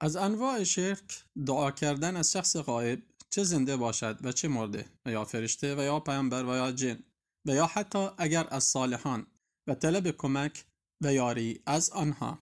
از انواع شرک دعا کردن از شخص غایب چه زنده باشد و چه مرده و یا فرشته و یا پیامبر و یا جن و یا حتی اگر از صالحان و طلب کمک و یاری از آنها